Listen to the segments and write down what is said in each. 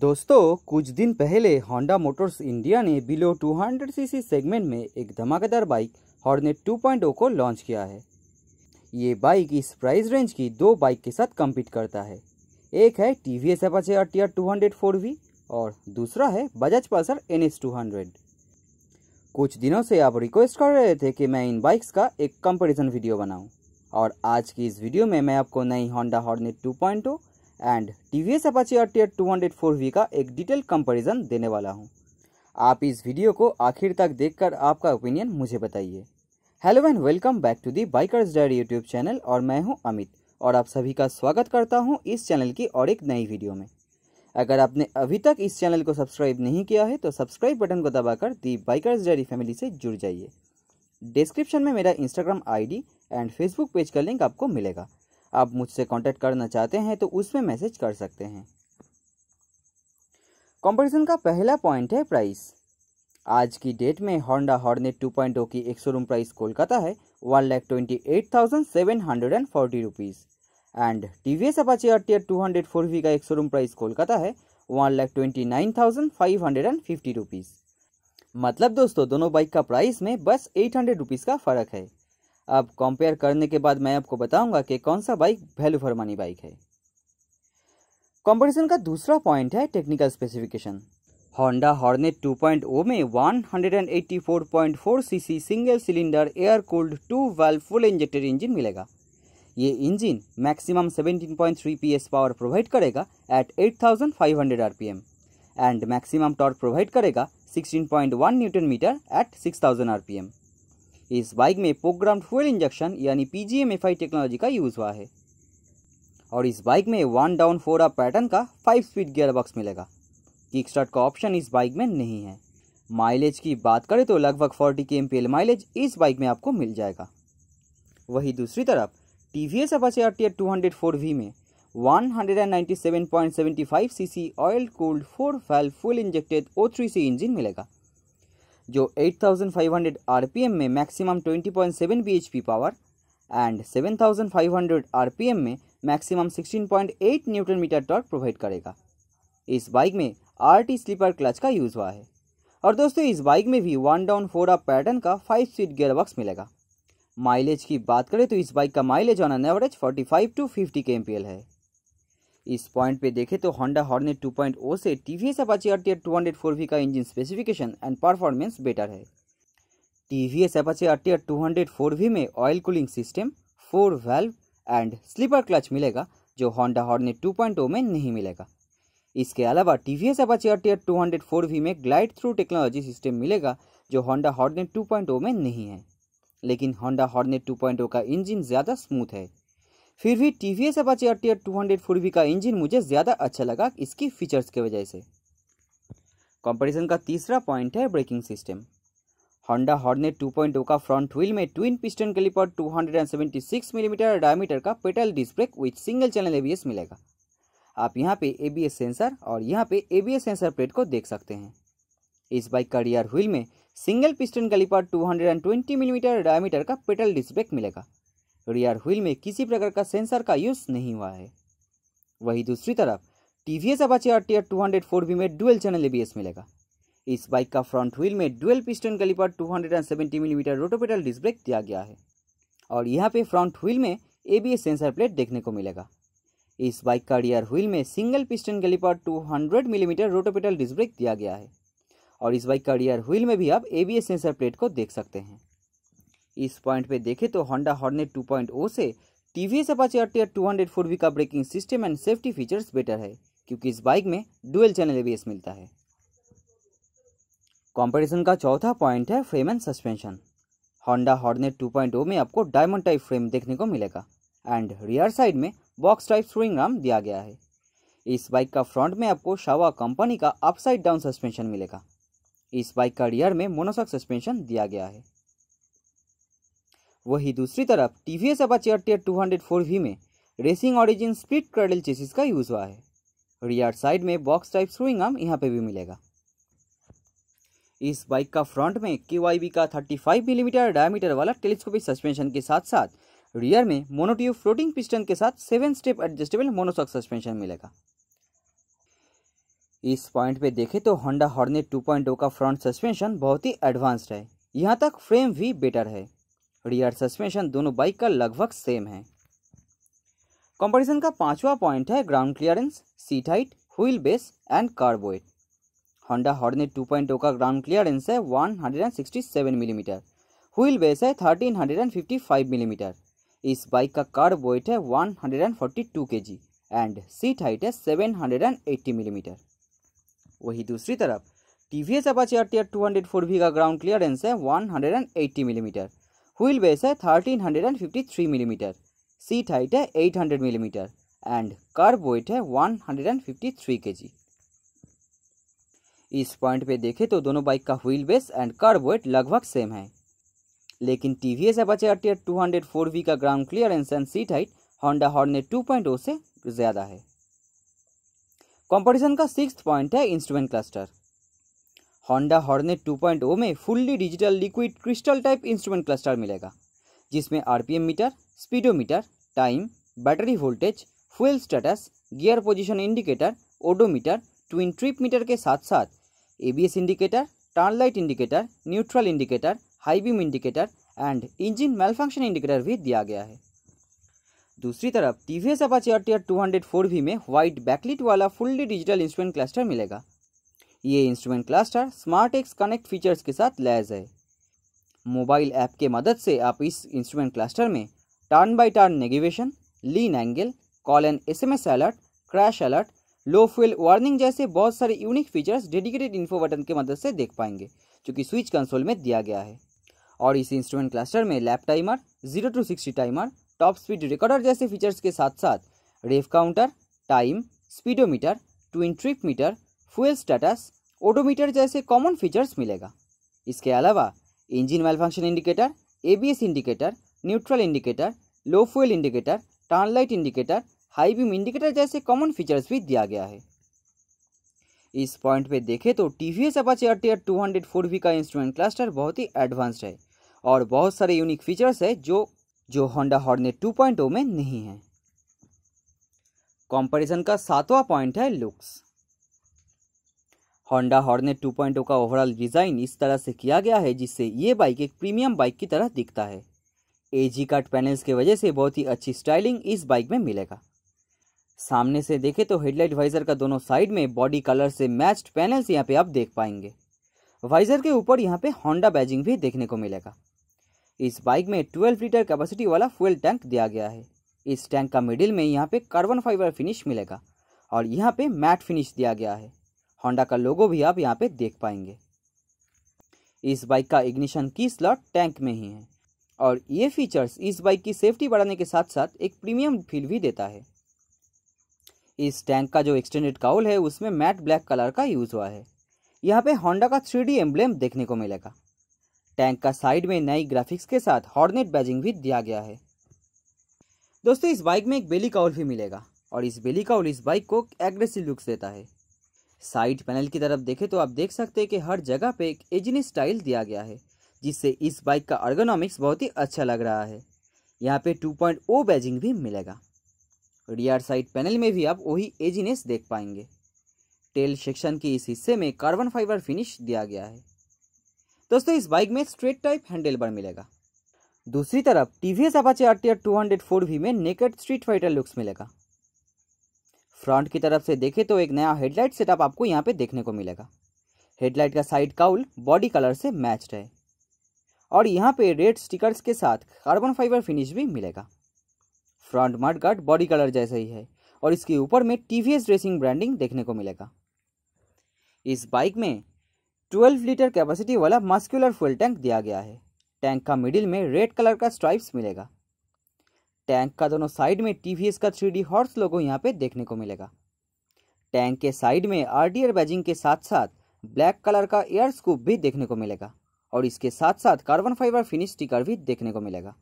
दोस्तों कुछ दिन पहले होंडा मोटर्स इंडिया ने बिलो 200 सीसी सेगमेंट में एक धमाकेदार बाइक हॉर्नेट 2.0 को लॉन्च किया है ये बाइक इस प्राइस रेंज की दो बाइक के साथ कम्पीट करता है एक है T V S Apache R T R two hundred four V और दूसरा है Bajaj Pulsar N S two hundred कुछ दिनों से आप रिक्वेस्ट कर रहे थे कि मैं इन बाइक्स का एक कंपैरिजन वीडियो बनाऊं और आज की इस वीडियो में मैं आपको नई Honda Hornet 2.0 and T V S Apache R T R two hundred four V का एक डिटेल कंपेरिजन देने वाला हूँ आप इस वीडियो को आखिर तक देखकर आपका ओपिनियन मुझे बताइए hello and welcome back to the Bikers Diary YouTube channel और मैं हूं अमित और आप सभी का स्वागत करता हूं इस चैनल की और एक नई वीडियो में अगर आपने अभी तक इस चैनल को सब्सक्राइब नहीं किया है तो सब्सक्राइब बटन को दबाकर दी बाइकर्स डायरी फैमिली से जुड़ जाइए डिस्क्रिप्शन में मेरा Instagram ID and Facebook page का लिंक आपको मिलेगा आप मुझसे कांटेक्ट करना चाहते हैं तो उसमें मैसेज कर सकते हैं कंपटीशन का पहला पॉइंट है प्राइस आज की डेट में Honda Hornet two point O की एक शोरूम प्राइस कोलकाता है one lakh twenty eight thousand seven hundred and forty rupees and T V S Apache RTR two hundred four V का एक शोरूम प्राइस कोलकाता है one lakh twenty nine thousand five hundred and fifty rupees मतलब दोस्तों दोनों bike का price में बस eight hundred rupees का फ़र्क है अब कंपेयर करने के बाद मैं आपको बताऊंगा कि कौन सा bike value for money bike है कंपटीशन का दूसरा पॉइंट है टेक्निकल स्पेसिफिकेशन होंडा हॉर्नेट 2.0 में 184.4 CC single cylinder air cooled two valve full injected engine मिलेगा ये engine maximum 17.3 PS power provide करेगा at 8500 RPM and maximum torque provide करेगा 16.1 newton metre at 6000 RPM इस bike में program fuel injection यानी P G M F I technology का use हुआ है और इस बाइक में one down four up pattern का फाइव स्पीड गियर बॉक्स मिलेगा किक स्टार्ट का ऑप्शन इस बाइक में नहीं है माइलेज की बात करें तो लगभग फोर्टी के एम माइलेज इस बाइक में आपको मिल जाएगा वही दूसरी तरफ T V S Apache R T two hundred four V में 197.75 CC oil cooled four valve full injected O three C engine मिलेगा जो 8500 आरपीएम में maximum 20.7 P power and 7500 RPM में maximum 16.8 newton metre torque provide करेगा इस bike में RT slipper clutch का use हुआ है और दोस्तों इस बाइक में भी one down four up pattern का फाइव सीट गियर बॉक्स मिलेगा माइलेज की बात करें तो इस बाइक का mileage on an average five to fifty K M है इस पॉइंट पे देखें तो होंडा हॉर्नेट ओ से T V S Apache R T R का engine specification and performance better है T V S Apache R T R में oil cooling system four valve and slipper clutch मिलेगा जो होंडा हॉर्नेट ओ में नहीं मिलेगा इसके अलावा T V S Apache R T R two hundred four V में ग्लाइड थ्रू टेक्नोलॉजी सिस्टम मिलेगा जो Honda Hornet two point O में नहीं है लेकिन होंडा हॉर्नेट ओ का इंजन ज़्यादा स्मूथ है फिर भी T V S Apache R two hundred four V का इंजन मुझे ज़्यादा अच्छा लगा इसकी फीचर्स की वजह से कंपटीशन का तीसरा पॉइंट है braking system Honda Hornet two का फ्रंट व्हील में twin piston two hundred and seventy six millimetre diameter का petal disc brake with single channel S मिलेगा आप यहाँ पे एबीएस सेंसर और यहाँ पे एस सेंसर प्लेट को देख सकते हैं इस बाइक का रियर व्हील में single piston two hundred and twenty millimetre diameter का पेटल डिस्क ब्रेक मिलेगा रियर व्हील में किसी प्रकार का सेंसर का यूज़ नहीं हुआ है वहीं दूसरी तरफ T V S Apache RTR two hundred four V में डुअल चैनल एबीएस मिलेगा इस बाइक का फ्रंट व्हील में dual piston caliper 270 millimetre roto petal disc brake दिया गया है और यहाँ पे फ्रंट व्हील में एबीएस सेंसर प्लेट देखने को मिलेगा इस बाइक का रियर व्हील में single piston caliper 200 millimetre roto petal disc brake दिया गया है और इस बाइक का रियर व्हील में भी आप एबीएस सेंसर प्लेट को देख सकते हैं इस पॉइंट पे देखें तो होंडा हॉर्नेट ओ से T we S two hundred four V का braking system and safety features better है क्योंकि इस बाइक में डुअल चैनल एबीएस मिलता है कंपटीशन का चौथा पॉइंट है frame and suspension Honda Hornet O में आपको डायमंड टाइप फ्रेम देखने को मिलेगा एंड रियर साइड में बॉक्स टाइप स्विंग राम दिया गया है इस बाइक का फ्रंट में आपको शावा कंपनी का अपसाइड डाउन सस्पेंशन मिलेगा इस बाइक का रियर में मोनोसॉक सस्पेंशन दिया गया है वहीं दूसरी तरफ T V S Apache R two hundred four V में racing origin split cradle chassis का यूज़ हुआ है रियर साइड में बॉक्स टाइप स्क्रूइंग आर्म यहाँ पे भी मिलेगा इस बाइक का फ्रंट में के का 35 मिलीमीटर mm डायमीटर वाला टेलीस्कोपिक सस्पेंशन के साथ साथ रियर में मोनोट्यूब फ्लोटिंग पिस्टन के साथ seven step adjustable monoshock suspension मिलेगा इस पॉइंट पे देखें तो होंडा हॉर्नेट 2.0 का फ्रंट सस्पेंशन बहुत ही एडवांस्ड है यहाँ तक फ्रेम भी बेटर है रियर सस्पेंशन दोनों बाइक का लगभग सेम है कंपटीशन का पांचवा पॉइंट है ground clearance seat height wheel base and kerb weight Honda Hornet 2.0 का ग्राउंड क्लियरेंस है 167 मिलीमीटर व्हील बेस है 1355 मिलीमीटर इस बाइक का कार्ब वेट है 142 केजी एंड सीट हाइट है 780 मिलीमीटर वही दूसरी तरफ T V S Apache R T का ग्राउंड क्लियरेंस है 180 मिलीमीटर mm. व्हील बेस है thirteen hundred and fifty three millimetre seat height है eight hundred millimetre and kerb weight है one hundred and fifty three K G इस point पे देखें तो दोनों बाइक का wheel base and kerb weight लगभग सेम है लेकिन टी वी एस है बचे RTR two hundred four V का ground clearance and seat height Honda Hornet two point O से ज़्यादा है कंपटीशन का सिक्स पॉइंट है instrument cluster Honda Hornet O में fully digital liquid crystal type instrument cluster मिलेगा जिसमें RPM meter speedometer time battery voltage fuel status gear position indicator odometer twin trip meter के साथ साथ ABS indicator turn light indicator neutral indicator high beam indicator and engine malfunction indicator भी दिया गया है दूसरी तरफ T V S Apache R TR two hundred four V में व्हाइट बैकलिट वाला फुल्ली डिजिटल इंस्ट्रूमेंट क्लस्टर मिलेगा ये instrument cluster smart X connect features के साथ लैस है मोबाइल ऐप के मदद से आप इस इंस्ट्रूमेंट क्लस्टर में turn by turn navigation lean angle call and S alert crash alert low fuel warning जैसे बहुत सारे unique features dedicated info button की मदद से देख पाएंगे जो कि स्विच कंसोल में दिया गया है और इस इंस्ट्रूमेंट क्लस्टर में lap timer zero to sixty timer top speed recorder जैसे फीचर्स के साथ साथ rev counter time speedometer twin trip meter fuel status odometer जैसे कॉमन फीचर्स मिलेगा इसके अलावा engine malfunction indicator ABS indicator neutral indicator low fuel indicator turn light indicator high beam indicator जैसे common features भी दिया गया है इस पॉइंट पे देखें तो T V S Apache RTR two hundred four V का इंस्ट्रूमेंट क्लस्टर बहुत ही एडवांस्ड है और बहुत सारे यूनिक फीचर्स है जो जो Honda Hornet two point O में नहीं है कंपैरिजन का सातवां पॉइंट है लुक्स होंडा हॉर्नेट 2.0 का ओवरऑल डिज़ाइन इस तरह से किया गया है जिससे ये बाइक एक प्रीमियम बाइक की तरह दिखता है ए जी काट पैनल्स की वजह से बहुत ही अच्छी स्टाइलिंग इस बाइक में मिलेगा सामने से देखें तो हेडलाइट वाइजर का दोनों साइड में बॉडी कलर से मैच्ड पैनल्स यहाँ पे आप देख पाएंगे वाइजर के ऊपर यहाँ पे होंडा बैजिंग भी देखने को मिलेगा इस बाइक में 12 लीटर कैपेसिटी वाला फ्यूल टैंक दिया गया है इस टैंक का मिडिल में यहाँ पे कार्बन फाइबर फिनिश मिलेगा और यहाँ पे मैट फिनिश दिया गया है होंडा का लोगो भी आप यहाँ पे देख पाएंगे इस बाइक का इग्निशन की स्लॉट टैंक में ही है और ये फीचर्स इस बाइक की सेफ्टी बढ़ाने के साथ साथ एक प्रीमियम फील भी देता है इस टैंक का जो एक्सटेंडेड काउल है उसमें मैट ब्लैक कलर का यूज़ हुआ है यहाँ पे होंडा का थ्री एम्बलेम देखने को मिलेगा टैंक का साइड में नई ग्राफिक्स के साथ हॉर्नेट बैजिंग भी दिया गया है दोस्तों इस बाइक में एक बेली काउल भी मिलेगा और इस बेली काउल इस बाइक को एग्रेसिव लुक्स देता है साइड पैनल की तरफ देखें तो आप देख सकते हैं कि हर जगह पे एक एजिन स्टाइल दिया गया है जिससे इस बाइक का अर्गोनॉमिक्स बहुत ही अच्छा लग रहा है यहाँ पे 2.0 बैजिंग भी मिलेगा रियर साइड पैनल में भी आप वही एजिनेस देख पाएंगे टेल सेक्शन के इस हिस्से में कार्बन फाइबर फिनिश दिया गया है दोस्तों इस बाइक में स्ट्रेट टाइप हैंडल बार मिलेगा दूसरी तरफ T V S Apache R T R two hundred four V में नेकेड स्ट्रीट फाइटर लुक्स मिलेगा फ्रंट की तरफ से देखें तो एक नया हेडलाइट सेटअप आपको यहाँ पे देखने को मिलेगा हेडलाइट का साइड काउल बॉडी कलर से मैच है और यहाँ पे रेड स्टिकर्स के साथ कार्बन फाइबर फिनिश भी मिलेगा फ्रंट मडगार्ड बॉडी कलर जैसा ही है और इसके ऊपर में T we S racing branding देखने को मिलेगा इस बाइक में 12 लीटर कैपेसिटी वाला मस्कुलर फ्यूल टैंक दिया गया है टैंक का मिडिल में रेड कलर का स्ट्राइप्स मिलेगा टैंक का दोनों साइड में टीवीएस का थ्री डी हॉर्स लोगो यहाँ पे देखने को मिलेगा टैंक के साइड में आरडीआर बैजिंग के साथ साथ ब्लैक कलर का एयर स्कूप भी देखने को मिलेगा और इसके साथ साथ कार्बन फाइबर फिनिश स्टिकर भी देखने को मिलेगा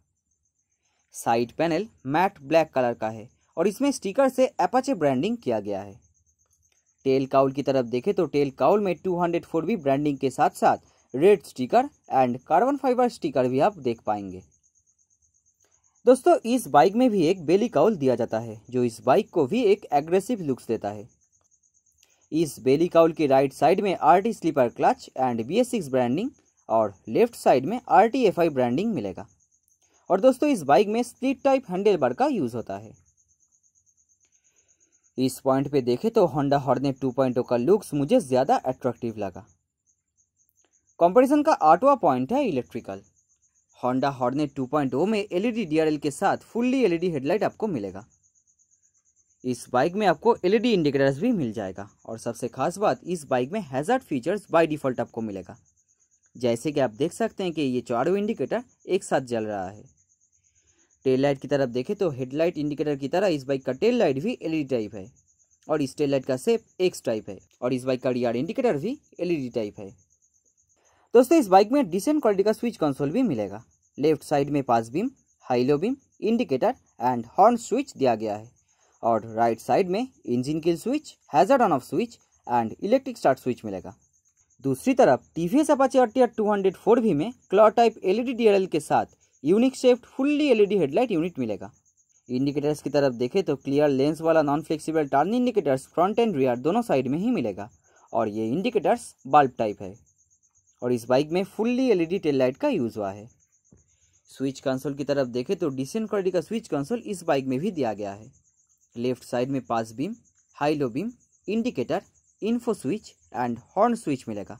side panel matt black colour का है और इसमें स्टिकर से एपाचे ब्रांडिंग किया गया है टेल काउल की तरफ देखें तो टेल काउल में 204 हंड्रेड ब्रांडिंग के साथ साथ red sticker and carbon fibre sticker भी आप देख पाएंगे दोस्तों इस बाइक में भी एक बेली काउल दिया जाता है जो इस बाइक को भी एक एग्रेसिव लुक्स देता है इस बेली काउल की राइट साइड में R T slipper clutch and B S six branding और लेफ्ट साइड में R T F I branding मिलेगा और दोस्तों इस बाइक में स्प्लिट टाइप हैंडल बार का यूज़ होता है इस पॉइंट पे देखें तो होंडा टू 2.0 का लुक्स मुझे ज़्यादा अट्रैक्टिव लगा कॉम्पिटिशन का आठवां पॉइंट है इलेक्ट्रिकल होंडा हॉर्नेट 2.0 में एलईडी डीआरएल e के साथ फुल्ली एलईडी हेडलाइट आपको मिलेगा इस बाइक में आपको एलईडी इंडिकेटर्स e भी मिल जाएगा और सबसे खास बात इस बाइक में हैजार्ड फीचर्स बाय डिफ़ॉल्ट आपको मिलेगा जैसे कि आप देख सकते हैं कि ये चारों इंडिकेटर एक साथ जल रहा है टेल लाइट की तरफ देखें तो हेडलाइट इंडिकेटर की तरह इस बाइक का टेल लाइट भी एल टाइप e है और इस टेल लाइट का सेप एक्स टाइप है और इस बाइक का डी इंडिकेटर भी एल टाइप है दोस्तों इस बाइक में डिसेंट क्वालिटी का स्विच कंसोल भी मिलेगा लेफ्ट साइड में pass beam high low beam indicator and horn switch दिया गया है और राइट साइड में engine kill switch hazard on off switch and electric start switch मिलेगा दूसरी तरफ T V S Apache R two hundred four भी में क्लॉ टाइप एलईडी एल के साथ unique shaped fully LED headlight unit मिलेगा indicators की तरफ देखें तो क्लियर लेंस वाला non flexible turn indicators front and rear दोनों साइड में ही मिलेगा और ये इंडिकेटर्स बल्ब टाइप है और इस बाइक में फुल्ली एलईडी टेल लाइट का यूज़ हुआ है स्विच कंसोल की तरफ देखें तो डिसेंट क्वालिटी का स्विच कंसोल इस बाइक में भी दिया गया है लेफ्ट साइड में pass beam high low beam indicator info switch and horn switch मिलेगा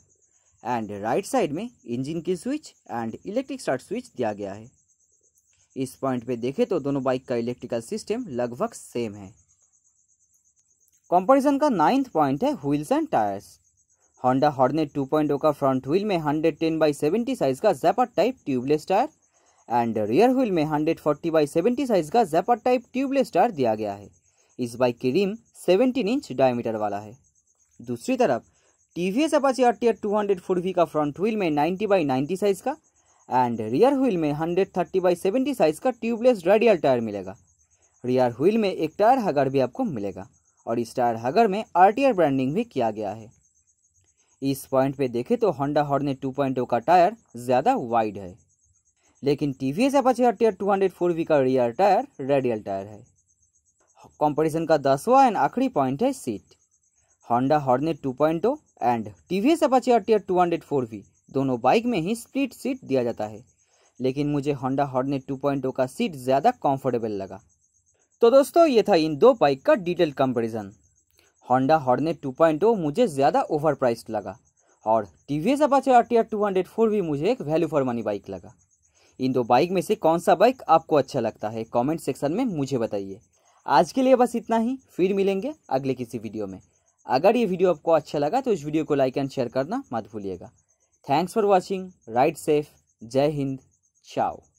एंड राइट साइड में इंजन की switch and electric start switch दिया गया है इस पॉइंट पे देखें तो दोनों बाइक का इलेक्ट्रिकल सिस्टम लगभग सेम है कंपैरिजन का नाइन्थ पॉइंट है wheels and tyres Honda Hornet 2.0 का फ्रंट व्हील में 110 बाई 70 साइज का Zapper type tubeless tyre and rear wheel में 140 फोर्टी बाई सेवेंटी साइज का जैपर टाइप ट्यूबलेस टायर दिया गया है इस बाइक की रिम 17 इंच डायमीटर वाला है दूसरी तरफ T V S Apache R T R two hundred four V का फ्रंट व्हील में 90 बाई 90 साइज का एंड रियर व्हील में 130 थर्टी बाई सेवेंटी साइज का ट्यूबलेस रेडियल टायर मिलेगा रियर व्हील में एक टायर हगर भी आपको मिलेगा और इस टायर हगर में आर ब्रांडिंग भी किया गया है इस पॉइंट पे देखें तो होंडा पॉइंट 2.0 का टायर ज़्यादा वाइड है लेकिन T V S Apache R two hundred four V का रियर टायर रेडियल टायर है कंपटीशन का दसवा एंड आखिरी पॉइंट है seat Honda Hornet two point O and T V S Apache R two hundred four V दोनों bike में ही split seat दिया जाता है लेकिन मुझे Honda Hornet two point O का सीट ज़्यादा कंफर्टेबल लगा तो दोस्तों ये था इन दो बाइक का detail comparison Honda Hornet two point O मुझे ज़्यादा ओवर प्राइस लगा और T V S Apache R T R two hundred four भी मुझे एक वैल्यू फॉर मनी बाइक लगा इन दो बाइक में से कौन सा बाइक आपको अच्छा लगता है कमेंट सेक्शन में मुझे बताइए आज के लिए बस इतना ही फिर मिलेंगे अगले किसी वीडियो में अगर ये वीडियो आपको अच्छा लगा तो इस वीडियो को लाइक एंड शेयर करना मत भूलिएगा thanks for watching ride safe जय हिंद चाओ